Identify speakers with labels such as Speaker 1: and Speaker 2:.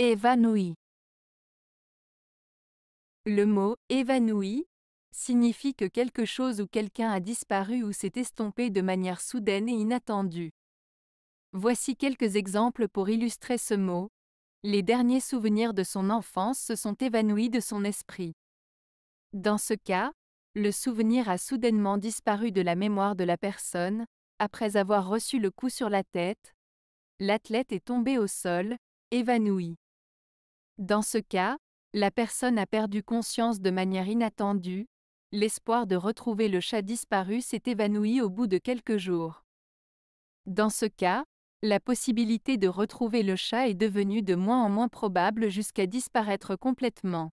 Speaker 1: Évanoui. Le mot évanoui signifie que quelque chose ou quelqu'un a disparu ou s'est estompé de manière soudaine et inattendue. Voici quelques exemples pour illustrer ce mot. Les derniers souvenirs de son enfance se sont évanouis de son esprit. Dans ce cas, le souvenir a soudainement disparu de la mémoire de la personne, après avoir reçu le coup sur la tête. L'athlète est tombé au sol, évanoui. Dans ce cas, la personne a perdu conscience de manière inattendue, l'espoir de retrouver le chat disparu s'est évanoui au bout de quelques jours. Dans ce cas, la possibilité de retrouver le chat est devenue de moins en moins probable jusqu'à disparaître complètement.